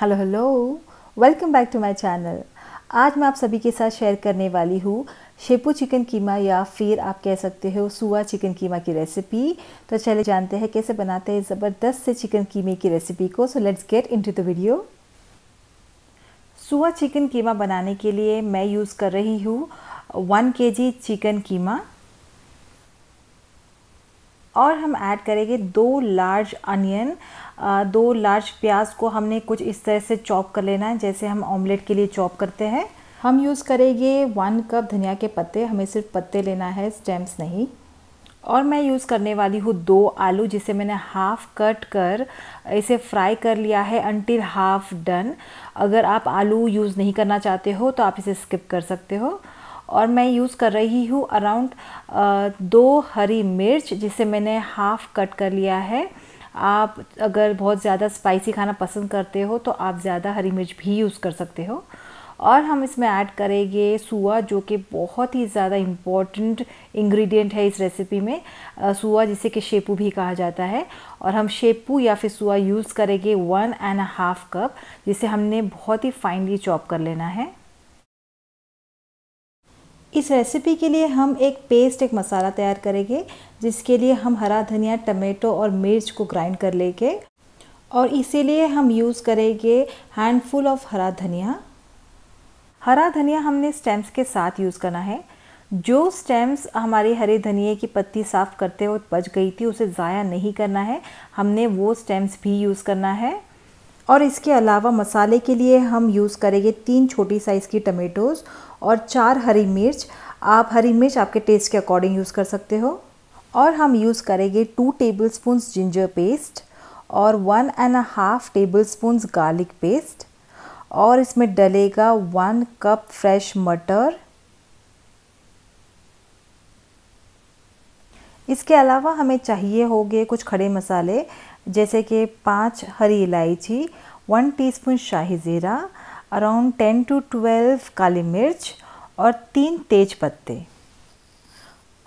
hello hello welcome back to my channel आज मैं आप सभी के साथ शेयर करने वाली हूँ शेपू चिकन कीमा या फिर आप कह सकते हो सुआ चिकन कीमा की रेसिपी तो चले जानते हैं कैसे बनाते हैं ज़बरदस्त से चिकन कीमे की रेसिपी को so let's get into the video सुआ चिकन कीमा बनाने के लिए मैं यूज़ कर रही हूँ वन के चिकन कीमा और हम ऐड करेंगे दो लार्ज अनियन दो लार्ज प्याज को हमने कुछ इस तरह से चॉप कर लेना है जैसे हम ऑमलेट के लिए चॉप करते हैं हम यूज़ करेंगे वन कप धनिया के पत्ते हमें सिर्फ पत्ते लेना है स्टेम्स नहीं और मैं यूज़ करने वाली हूँ दो आलू जिसे मैंने हाफ़ कट कर इसे फ्राई कर लिया है अनटिल हाफ़ डन अगर आप आलू यूज़ नहीं करना चाहते हो तो आप इसे स्किप कर सकते हो और मैं यूज़ कर रही हूँ अराउंड दो हरी मिर्च जिसे मैंने हाफ़ कट कर लिया है आप अगर बहुत ज़्यादा स्पाइसी खाना पसंद करते हो तो आप ज़्यादा हरी मिर्च भी यूज़ कर सकते हो और हम इसमें ऐड करेंगे सुआ जो कि बहुत ही ज़्यादा इम्पॉर्टेंट इंग्रेडिएंट है इस रेसिपी में सुआ जिसे कि शेपू भी कहा जाता है और हम शेपू या फिर सुआ यूज़ करेंगे वन एंड हाफ कप जिसे हमने बहुत ही फाइनली चॉप कर लेना है इस रेसिपी के लिए हम एक पेस्ट एक मसाला तैयार करेंगे जिसके लिए हम हरा धनिया टमेटो और मिर्च को ग्राइंड कर लेंगे और इसीलिए हम यूज़ करेंगे हैंडफुल ऑफ हरा धनिया हरा धनिया हमने स्टेम्स के साथ यूज़ करना है जो स्टेम्स हमारे हरे धनिए की पत्ती साफ़ करते हुए बच गई थी उसे ज़ाया नहीं करना है हमने वो स्टेम्स भी यूज़ करना है और इसके अलावा मसाले के लिए हम यूज़ करेंगे तीन छोटी साइज़ की टमेटोज़ और चार हरी मिर्च आप हरी मिर्च आपके टेस्ट के अकॉर्डिंग यूज़ कर सकते हो और हम यूज़ करेंगे two tablespoon ginger paste और one and half tablespoon garlic paste और इसमें डलेगा वन कप फ्रेश मटर इसके अलावा हमें चाहिए होंगे कुछ खड़े मसाले जैसे कि पांच हरी इलायची वन टीस्पून शाही ज़ीरा अराउंड टेन टू ट्वेल्व काली मिर्च और तीन तेज पत्ते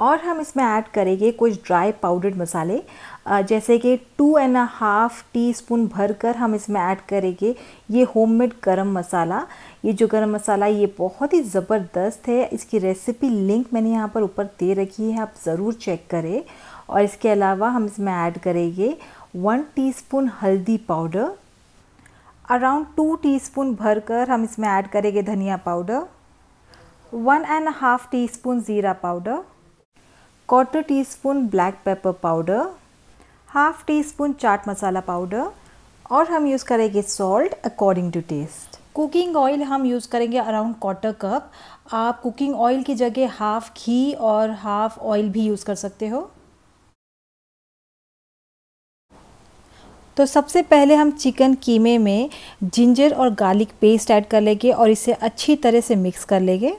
और हम इसमें ऐड करेंगे कुछ ड्राई पाउडर्ड मसाले जैसे कि two and a half teaspoon भर कर हम इसमें ऐड करेंगे ये होममेड गरम मसाला ये जो गरम मसाला ये बहुत ही ज़बरदस्त है इसकी रेसिपी लिंक मैंने यहाँ पर ऊपर दे रखी है आप ज़रूर चेक करें और इसके अलावा हम इसमें ऐड करेंगे वन टी हल्दी पाउडर अराउंड टू टीस्पून भरकर हम इसमें ऐड करेंगे धनिया powder one and half teaspoon ज़ीरा powder quarter teaspoon black pepper powder half teaspoon chaat masala powder और हम यूज़ करेंगे salt according to taste cooking oil हम यूज़ करेंगे अराउंड क्वार्टर कप आप कुकिंग ऑयल की जगह हाफ़ घी और हाफ़ ऑयल भी यूज़ कर सकते हो तो सबसे पहले हम चिकन कीमे में जिंजर और गार्लिक पेस्ट ऐड कर लेंगे और इसे अच्छी तरह से मिक्स कर लेंगे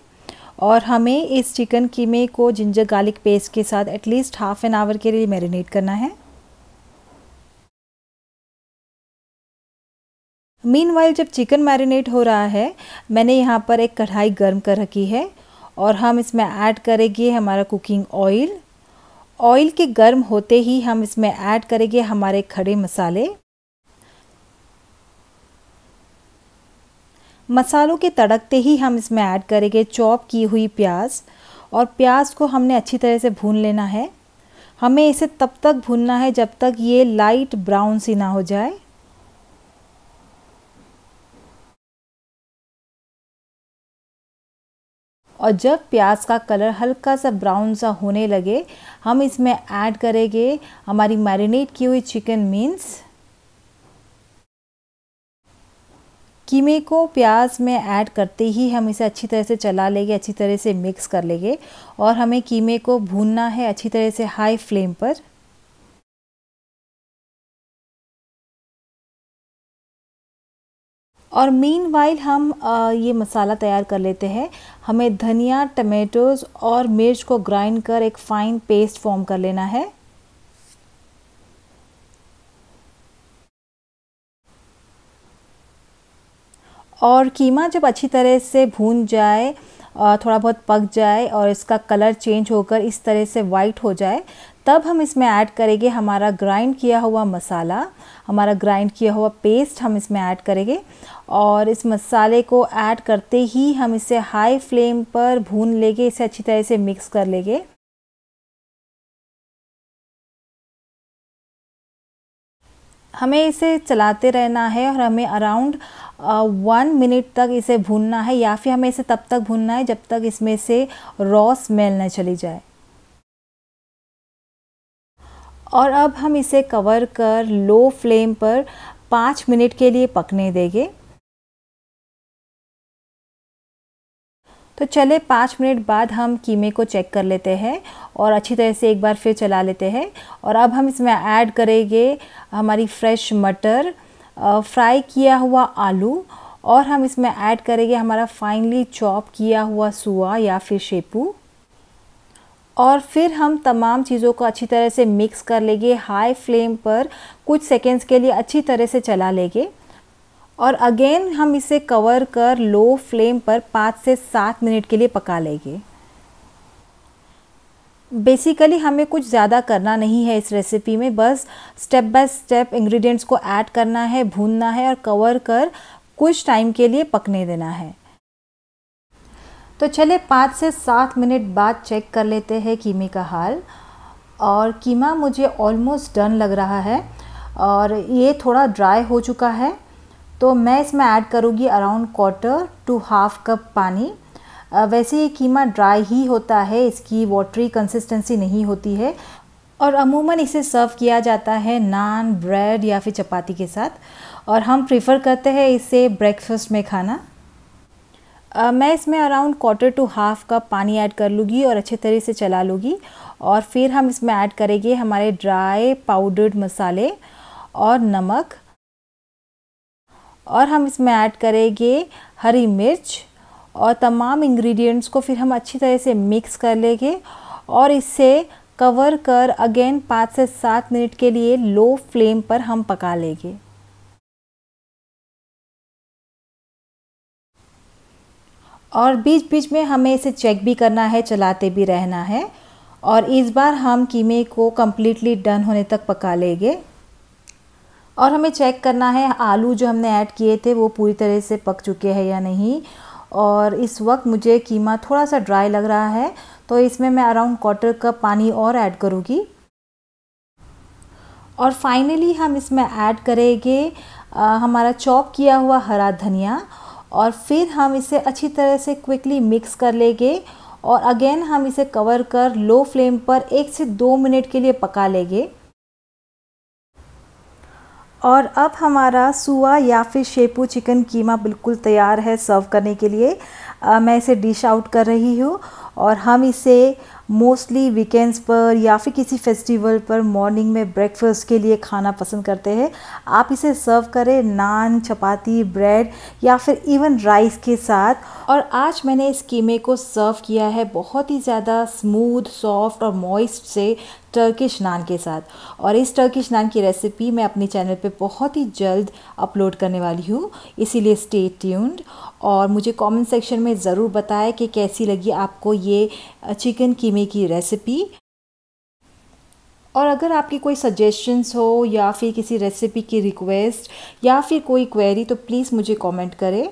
और हमें इस चिकन कीमे को जिंजर गार्लिक पेस्ट के साथ एटलीस्ट हाफ एन आवर के लिए मैरिनेट करना है मीन वाइल जब चिकन मैरिनेट हो रहा है मैंने यहाँ पर एक कढ़ाई गर्म कर रखी है और हम इसमें ऐड करेंगे हमारा कुकिंग ऑयल ऑयल के गर्म होते ही हम इसमें ऐड करेंगे हमारे खड़े मसाले मसालों के तड़कते ही हम इसमें ऐड करेंगे चॉप की हुई प्याज और प्याज को हमने अच्छी तरह से भून लेना है हमें इसे तब तक भूनना है जब तक ये लाइट ब्राउन सी ना हो जाए और जब प्याज का कलर हल्का सा ब्राउन सा होने लगे हम इसमें ऐड करेंगे हमारी मैरिनेट की हुई चिकन मीन्स कीमे को प्याज में ऐड करते ही हम इसे अच्छी तरह से चला लेंगे अच्छी तरह से मिक्स कर लेंगे और हमें कीमे को भूनना है अच्छी तरह से हाई फ्लेम पर और मीन वाइल हम ये मसाला तैयार कर लेते हैं हमें धनिया टमेटोज़ और मिर्च को ग्राइंड कर एक फ़ाइन पेस्ट फॉर्म कर लेना है और कीमा जब अच्छी तरह से भून जाए थोड़ा बहुत पक जाए और इसका कलर चेंज होकर इस तरह से वाइट हो जाए तब हम इसमें ऐड करेंगे हमारा ग्राइंड किया हुआ मसाला हमारा ग्राइंड किया हुआ पेस्ट हम इसमें ऐड करेंगे और इस मसाले को ऐड करते ही हम इसे हाई फ्लेम पर भून लेंगे इसे अच्छी तरह से मिक्स कर लेंगे हमें इसे चलाते रहना है और हमें अराउंड वन मिनट तक इसे भूनना है या फिर हमें इसे तब तक भूनना है जब तक इसमें से रॉ स्मेल न चली जाए और अब हम इसे कवर कर लो फ्लेम पर पाँच मिनट के लिए पकने देंगे तो चले पाँच मिनट बाद हम कीमे को चेक कर लेते हैं और अच्छी तरह से एक बार फिर चला लेते हैं और अब हम इसमें ऐड करेंगे हमारी फ्रेश मटर फ्राई किया हुआ आलू और हम इसमें ऐड करेंगे हमारा फाइनली चॉप किया हुआ सुआ या फिर शेपू और फिर हम तमाम चीज़ों को अच्छी तरह से मिक्स कर लेंगे हाई फ्लेम पर कुछ सेकेंड्स के लिए अच्छी तरह से चला लेंगे और अगेन हम इसे कवर कर लो फ्लेम पर पाँच से सात मिनट के लिए पका लेंगे बेसिकली हमें कुछ ज़्यादा करना नहीं है इस रेसिपी में बस स्टेप बाय स्टेप इंग्रेडिएंट्स को ऐड करना है भूनना है और कवर कर कुछ टाइम के लिए पकने देना है तो चले पाँच से सात मिनट बाद चेक कर लेते हैं कीमे का हाल और कीमा मुझे ऑलमोस्ट डन लग रहा है और ये थोड़ा ड्राई हो चुका है तो मैं इसमें ऐड करूँगी around quarter to half cup पानी वैसे ये कीमा ड्राई ही होता है इसकी वाटरी कंसिस्टेंसी नहीं होती है और अमूमन इसे सर्व किया जाता है नान ब्रेड या फिर चपाती के साथ और हम प्रेफर करते हैं इसे ब्रेकफास्ट में खाना आ, मैं इसमें around quarter to half cup पानी ऐड कर लूँगी और अच्छे तरह से चला लूँगी और फिर हम इसमें ऐड करेंगे हमारे ड्राई पाउडर्ड मसाले और नमक और हम इसमें ऐड करेंगे हरी मिर्च और तमाम इंग्रेडिएंट्स को फिर हम अच्छी तरह से मिक्स कर लेंगे और इसे कवर कर अगेन पाँच से सात मिनट के लिए लो फ्लेम पर हम पका लेंगे और बीच बीच में हमें इसे चेक भी करना है चलाते भी रहना है और इस बार हम कीमे को कम्प्लीटली डन होने तक पका लेंगे और हमें चेक करना है आलू जो हमने ऐड किए थे वो पूरी तरह से पक चुके हैं या नहीं और इस वक्त मुझे कीमा थोड़ा सा ड्राई लग रहा है तो इसमें मैं अराउंड क्वार्टर कप पानी और ऐड करूँगी और फाइनली हम इसमें ऐड करेंगे हमारा चॉप किया हुआ हरा धनिया और फिर हम इसे अच्छी तरह से क्विकली मिक्स कर लेंगे और अगेन हम इसे कवर कर लो फ्लेम पर एक से दो मिनट के लिए पका लेंगे और अब हमारा सुआ या फिर शेपू चिकन कीमा बिल्कुल तैयार है सर्व करने के लिए आ, मैं इसे डिश आउट कर रही हूँ और हम इसे मोस्टली वीकेंड्स पर या फिर किसी फेस्टिवल पर मॉर्निंग में ब्रेकफास्ट के लिए खाना पसंद करते हैं आप इसे सर्व करें नान चपाती ब्रेड या फिर इवन राइस के साथ और आज मैंने इस कीमे को सर्व किया है बहुत ही ज़्यादा स्मूथ सॉफ्ट और मॉइस्ट से टर्किश नान के साथ और इस टर्किश नान की रेसिपी मैं अपने चैनल पे बहुत ही जल्द अपलोड करने वाली हूँ इसीलिए स्टे ट्यून्ड और मुझे कमेंट सेक्शन में ज़रूर बताएं कि कैसी लगी आपको ये चिकन कीमे की रेसिपी और अगर आपकी कोई सजेशंस हो या फिर किसी रेसिपी की रिक्वेस्ट या फिर कोई क्वेरी तो प्लीज़ मुझे कमेंट करें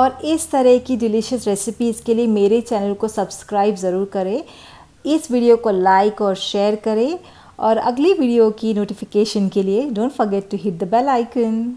और इस तरह की डिलीशियस रेसिपीज़ के लिए मेरे चैनल को सब्सक्राइब ज़रूर करें इस वीडियो को लाइक और शेयर करें और अगली वीडियो की नोटिफिकेशन के लिए don't forget to hit the bell icon